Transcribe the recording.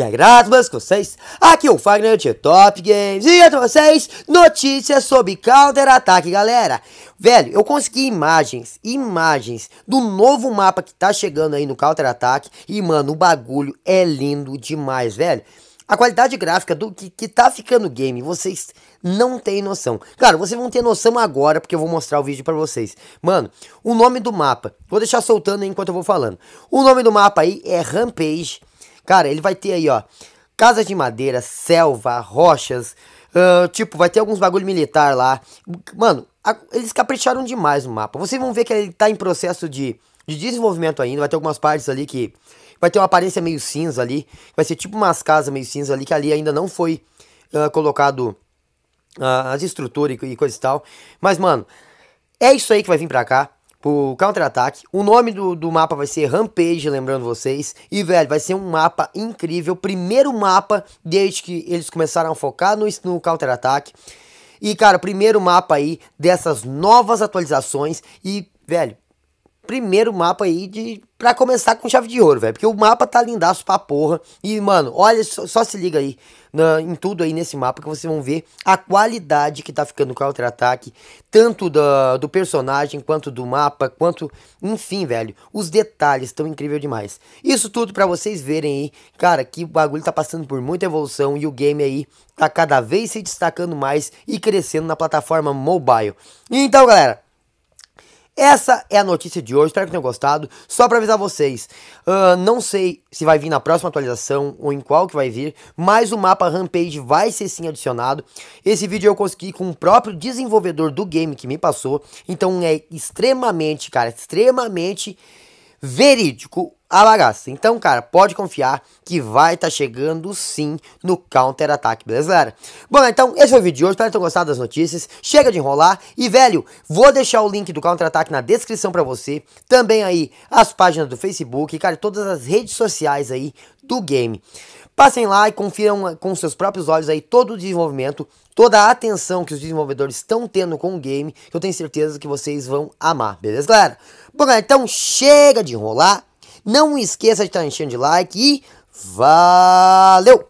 E aí, graças com vocês, aqui é o Fagner de Top Games e entre vocês, notícias sobre Counter-Ataque, galera. Velho, eu consegui imagens, imagens do novo mapa que tá chegando aí no Counter-Ataque e, mano, o bagulho é lindo demais, velho. A qualidade gráfica do que, que tá ficando o game, vocês não têm noção. Claro, vocês vão ter noção agora, porque eu vou mostrar o vídeo para vocês. Mano, o nome do mapa, vou deixar soltando enquanto eu vou falando. O nome do mapa aí é Rampage Cara, ele vai ter aí, ó, casas de madeira, selva, rochas, uh, tipo, vai ter alguns bagulho militar lá. Mano, a, eles capricharam demais no mapa. Vocês vão ver que ele tá em processo de, de desenvolvimento ainda, vai ter algumas partes ali que vai ter uma aparência meio cinza ali, vai ser tipo umas casas meio cinza ali, que ali ainda não foi uh, colocado uh, as estruturas e, e coisa e tal. Mas, mano, é isso aí que vai vir pra cá pro counter ataque O nome do, do mapa vai ser Rampage, lembrando vocês. E, velho, vai ser um mapa incrível. Primeiro mapa desde que eles começaram a focar no, no counter ataque E, cara, primeiro mapa aí dessas novas atualizações. E, velho, primeiro mapa aí de para começar com chave de ouro, velho. Porque o mapa tá lindaço pra porra. E, mano, olha, só, só se liga aí na, em tudo aí nesse mapa que vocês vão ver a qualidade que tá ficando com o counter-ataque. Tanto da, do personagem, quanto do mapa, quanto... Enfim, velho, os detalhes estão incrível demais. Isso tudo para vocês verem aí, cara, que o bagulho tá passando por muita evolução e o game aí tá cada vez se destacando mais e crescendo na plataforma mobile. Então, galera... Essa é a notícia de hoje, espero que tenham gostado. Só para avisar vocês, uh, não sei se vai vir na próxima atualização ou em qual que vai vir, mas o mapa Rampage vai ser sim adicionado. Esse vídeo eu consegui com o próprio desenvolvedor do game que me passou, então é extremamente, cara, extremamente verídico a bagaça. Então, cara, pode confiar que vai estar tá chegando sim no counter-ataque, beleza, galera? Bom, então, esse foi o vídeo de hoje. Espero que tenham gostado das notícias. Chega de enrolar. E, velho, vou deixar o link do counter-ataque na descrição para você. Também aí as páginas do Facebook, cara, todas as redes sociais aí do game. Passem lá e confiram eh, com seus próprios olhos aí todo o desenvolvimento, toda a atenção que os desenvolvedores estão tendo com o game. Eu tenho certeza que vocês vão amar, beleza, galera? Bom, galera, então chega de enrolar não esqueça de estar enchendo de like e valeu!